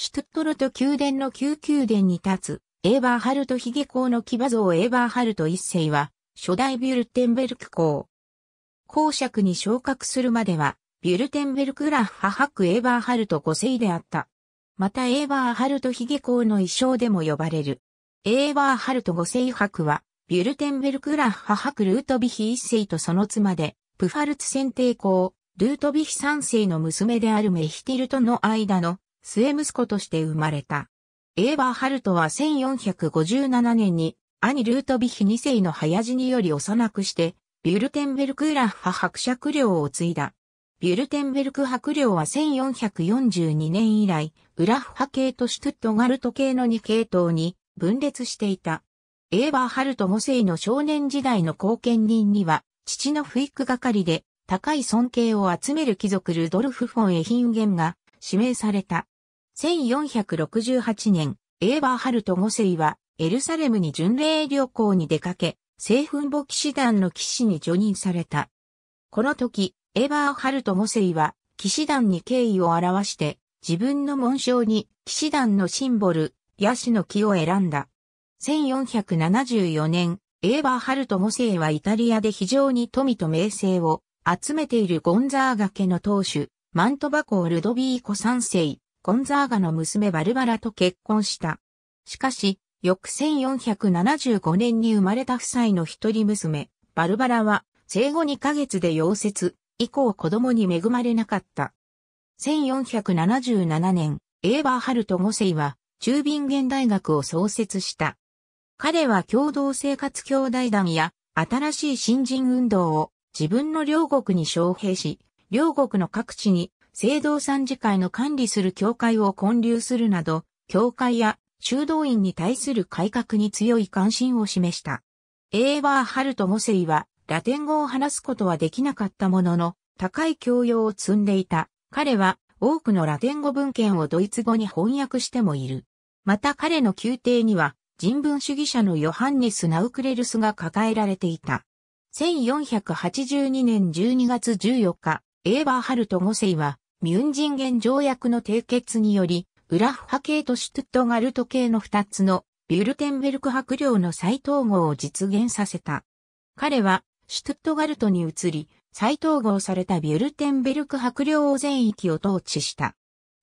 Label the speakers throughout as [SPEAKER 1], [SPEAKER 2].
[SPEAKER 1] シュトゥットルト宮殿の旧宮殿に立つ、エーバーハルトヒゲ校の騎馬像エーバーハルト一世は、初代ビュルテンベルク公。公爵に昇格するまでは、ビュルテンベルクラッハ伯エーバーハルト五世であった。またエーバーハルトヒゲ校の衣装でも呼ばれる。エーバーハルト五世伯は、ビュルテンベルクラッハ伯ルートビヒ一世とその妻で、プファルツ選定公、ルートビヒ三世の娘であるメヒティルとの間の末息子として生まれた。エーバーハルトは1457年に兄ルートビヒ2世の早死により幼くして、ビュルテンベルクーラッハ伯爵領を継いだ。ビュルテンベルク伯領は1442年以来、ウラッハ系とシュトゥットガルト系の2系統に分裂していた。エーバーハルト5世の少年時代の後見人には、父の不育係で高い尊敬を集める貴族ルドルフ・フォン・エヒンゲンが指名された。1468年、エーバーハルト5世は、エルサレムに巡礼旅行に出かけ、聖墳墓騎士団の騎士に助任された。この時、エーバーハルト5世は、騎士団に敬意を表して、自分の紋章に騎士団のシンボル、ヤシの木を選んだ。1474年、エーバーハルト5世はイタリアで非常に富と名声を集めているゴンザーガ家の当主、マントバコールドビーコ3世、ゴンザーガの娘バルバラと結婚した。しかし、翌1475年に生まれた夫妻の一人娘、バルバラは生後2ヶ月で溶接、以降子供に恵まれなかった。1477年、エーバーハルト5世は中ビンゲン大学を創設した。彼は共同生活兄弟団や新しい新人運動を自分の両国に招聘し、両国の各地に聖堂参事会の管理する教会を建立するなど、教会や修道院に対する改革に強い関心を示した。エーバー・ハルト・モセイは、ラテン語を話すことはできなかったものの、高い教養を積んでいた。彼は、多くのラテン語文献をドイツ語に翻訳してもいる。また彼の宮廷には、人文主義者のヨハンネス・ナウクレルスが抱えられていた。1482年12月14日、エーバー・ハルト・モセイは、ミュンジンゲ条約の締結により、ウラフ派系とシュトゥットガルト系の二つのビュルテンベルク伯領の再統合を実現させた。彼はシュトゥットガルトに移り、再統合されたビュルテンベルク伯領全域を統治した。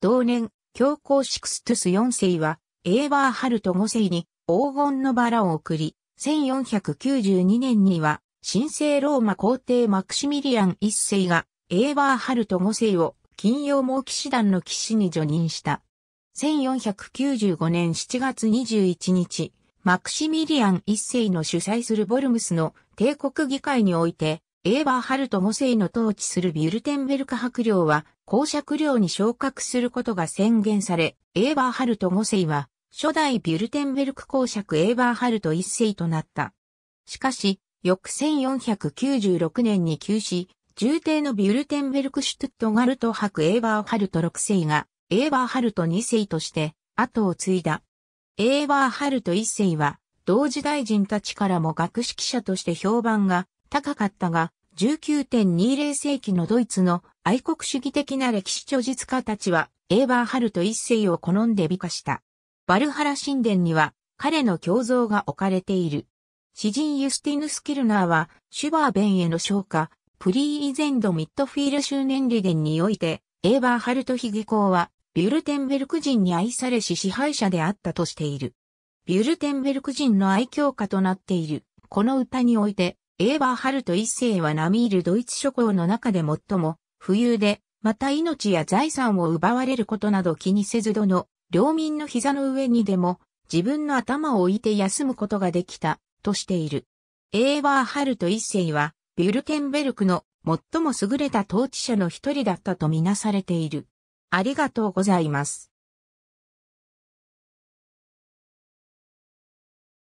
[SPEAKER 1] 同年、教皇シクストゥス4世は、エーバーハルト5世に黄金のバラを贈り、1492年には、神聖ローマ皇帝マクシミリアン1世が、エーバーハルト5世を金曜猛騎士団の騎士に助任した。1495年7月21日、マクシミリアン一世の主催するボルムスの帝国議会において、エーバーハルト5世の統治するビュルテンベルク伯領は公爵領に昇格することが宣言され、エーバーハルト5世は初代ビュルテンベルク公爵エーバーハルト1世となった。しかし、翌1496年に急死、重帝のビュルテンベルクシュトゥットガルト伯エーバーハルト6世が、エーバーハルト2世として、後を継いだ。エーバーハルト1世は、同時大臣たちからも学識者として評判が高かったが、19.20世紀のドイツの愛国主義的な歴史著述家たちは、エーバーハルト一世を好んで美化した。バルハラ神殿には、彼の胸像が置かれている。詩人ユスティヌス・キルナーは、シュバーベンへの昇華、プリーイゼンドミッドフィール周年デンにおいて、エーバーハルトヒゲ公は、ビュルテンベルク人に愛されし支配者であったとしている。ビュルテンベルク人の愛嬌家となっている。この歌において、エーバーハルト一世は並ミいるドイツ諸侯の中で最も、富裕で、また命や財産を奪われることなど気にせずどの、領民の膝の上にでも、自分の頭を置いて休むことができた、としている。エーバーハルト一世は、ビュルテンベルクの最も優れた統治者の一人だったとみなされている。ありがとうございます。